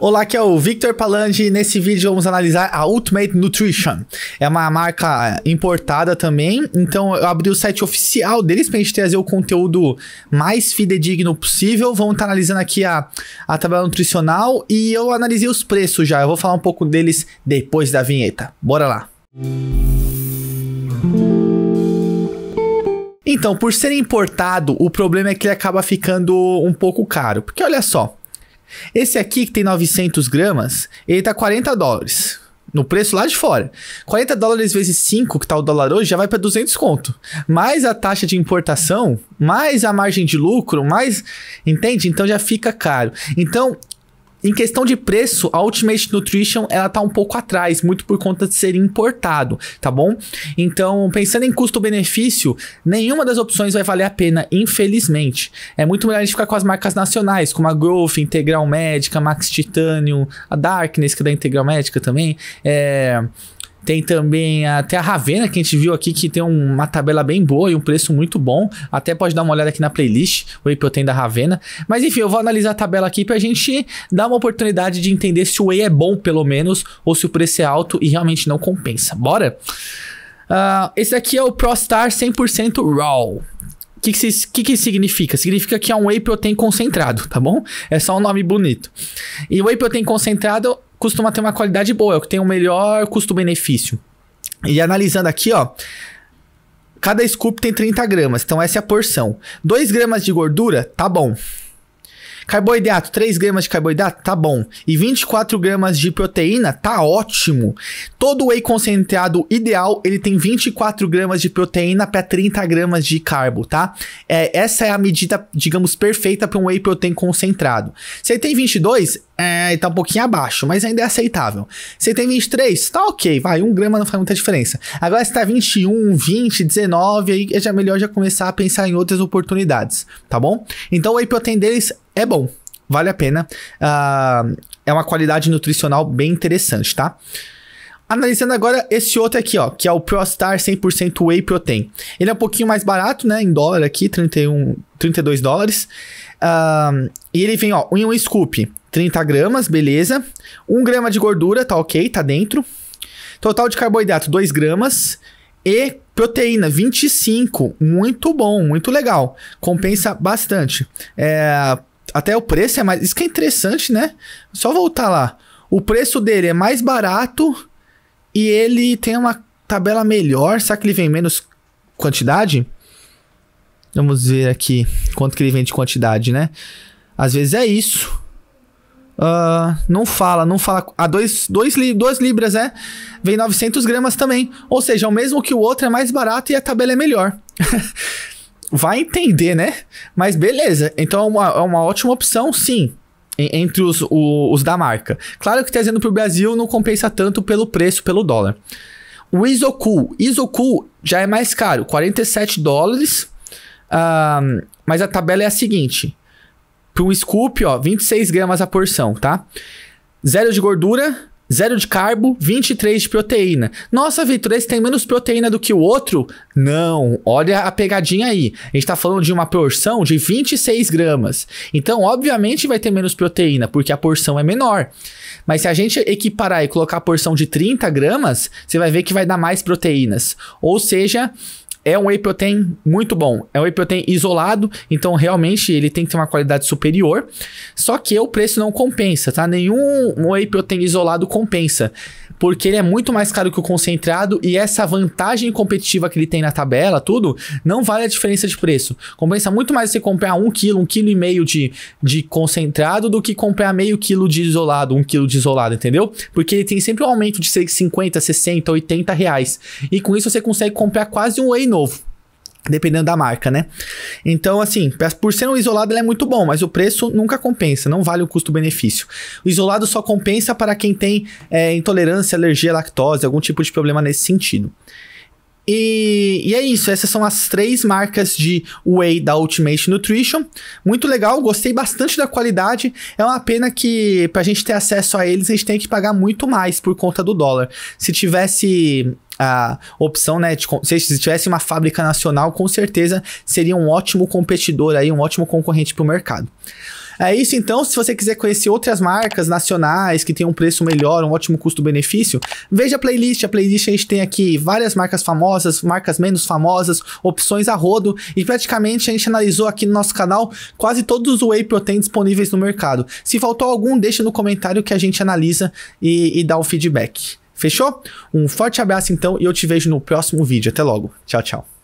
Olá, aqui é o Victor Palange. e nesse vídeo vamos analisar a Ultimate Nutrition. É uma marca importada também, então eu abri o site oficial deles para a gente trazer o conteúdo mais fidedigno possível. Vamos estar tá analisando aqui a, a tabela nutricional e eu analisei os preços já. Eu vou falar um pouco deles depois da vinheta. Bora lá! Então, por ser importado, o problema é que ele acaba ficando um pouco caro. Porque olha só, esse aqui que tem 900 gramas, ele tá 40 dólares. No preço lá de fora. 40 dólares vezes 5, que tá o dólar hoje, já vai para 200 conto. Mais a taxa de importação, mais a margem de lucro, mais. Entende? Então já fica caro. Então, em questão de preço, a Ultimate Nutrition ela tá um pouco atrás, muito por conta de ser importado, tá bom? Então, pensando em custo-benefício, nenhuma das opções vai valer a pena, infelizmente. É muito melhor a gente ficar com as marcas nacionais, como a Growth, Integral Médica, Max Titanium, a Darkness, que é da Integral Médica também. É tem também até a Ravena, que a gente viu aqui, que tem uma tabela bem boa e um preço muito bom. Até pode dar uma olhada aqui na playlist, o Whey tem da Ravena. Mas enfim, eu vou analisar a tabela aqui pra gente dar uma oportunidade de entender se o Whey é bom, pelo menos, ou se o preço é alto e realmente não compensa. Bora? Uh, esse aqui é o ProStar 100% Raw. O que, que, que, que, significa? Significa que é um whey protein concentrado, tá bom? É só um nome bonito. E o whey protein concentrado costuma ter uma qualidade boa, é o que tem o melhor custo-benefício. E analisando aqui, ó, cada scoop tem 30 gramas, então essa é a porção. 2 gramas de gordura, tá bom. Carboidrato, 3 gramas de carboidrato, tá bom. E 24 gramas de proteína, tá ótimo. Todo whey concentrado ideal, ele tem 24 gramas de proteína para 30 gramas de carbo, tá? É, essa é a medida, digamos, perfeita para um whey protein concentrado. Se ele tem 22, é, tá um pouquinho abaixo, mas ainda é aceitável. Você tem 23, tá ok, vai, um grama não faz muita diferença. Agora você tá 21, 20, 19, aí é já melhor já começar a pensar em outras oportunidades, tá bom? Então o whey protein deles é bom, vale a pena. Uh, é uma qualidade nutricional bem interessante, tá? Analisando agora esse outro aqui, ó, que é o ProStar 100% Whey Protein. Ele é um pouquinho mais barato, né, em dólar aqui, 31, 32 dólares. Uh, e ele vem, ó, em um scoop, 30 gramas, beleza. 1 grama de gordura, tá ok, tá dentro. Total de carboidrato, 2 gramas. E proteína, 25. Muito bom, muito legal. Compensa bastante. É, até o preço é mais. Isso que é interessante, né? Só voltar lá. O preço dele é mais barato e ele tem uma tabela melhor. Será que ele vem menos quantidade? Vamos ver aqui quanto que ele vem de quantidade, né? Às vezes é isso. Uh, não fala, não fala. A ah, 2 dois, dois, dois libras, é? Vem 900 gramas também. Ou seja, o mesmo que o outro é mais barato e a tabela é melhor. Vai entender, né? Mas beleza. Então é uma, é uma ótima opção, sim entre os, o, os da marca. Claro que trazendo tá para o Brasil não compensa tanto pelo preço, pelo dólar. O Isocool. Isocool já é mais caro, 47 dólares. Uh, mas a tabela é a seguinte: para um scoop, ó, 26 gramas a porção, tá? Zero de gordura, zero de carbo, 23 de proteína. Nossa, Vitor, esse tem menos proteína do que o outro? Não, olha a pegadinha aí. A gente tá falando de uma porção de 26 gramas. Então, obviamente, vai ter menos proteína, porque a porção é menor. Mas se a gente equiparar e colocar a porção de 30 gramas, você vai ver que vai dar mais proteínas. Ou seja, é um whey protein muito bom. É um whey protein isolado, então realmente ele tem que ter uma qualidade superior. Só que o preço não compensa, tá? Nenhum whey protein isolado compensa porque ele é muito mais caro que o concentrado e essa vantagem competitiva que ele tem na tabela, tudo, não vale a diferença de preço. Compensa muito mais você comprar um quilo um quilo e meio de, de concentrado do que comprar meio quilo de isolado, um quilo de isolado, entendeu? Porque ele tem sempre um aumento de 50, 60, 80 reais. E com isso você consegue comprar quase um whey novo. Dependendo da marca, né? Então, assim, por ser um isolado, ele é muito bom, mas o preço nunca compensa, não vale o custo-benefício. O isolado só compensa para quem tem é, intolerância, alergia à lactose, algum tipo de problema nesse sentido. E, e, é isso, essas são as três marcas de whey da Ultimate Nutrition. Muito legal, gostei bastante da qualidade. É uma pena que para a gente ter acesso a eles, a gente tem que pagar muito mais por conta do dólar. Se tivesse a opção, né? De, se tivesse uma fábrica nacional, com certeza seria um ótimo competidor aí, um ótimo concorrente para o mercado. É isso então. Se você quiser conhecer outras marcas nacionais que têm um preço melhor, um ótimo custo-benefício, veja a playlist. A playlist a gente tem aqui várias marcas famosas, marcas menos famosas, opções a rodo e praticamente a gente analisou aqui no nosso canal quase todos os whey protein disponíveis no mercado. Se faltou algum, deixa no comentário que a gente analisa e, e dá o feedback. Fechou? Um forte abraço então e eu te vejo no próximo vídeo. Até logo. Tchau, tchau.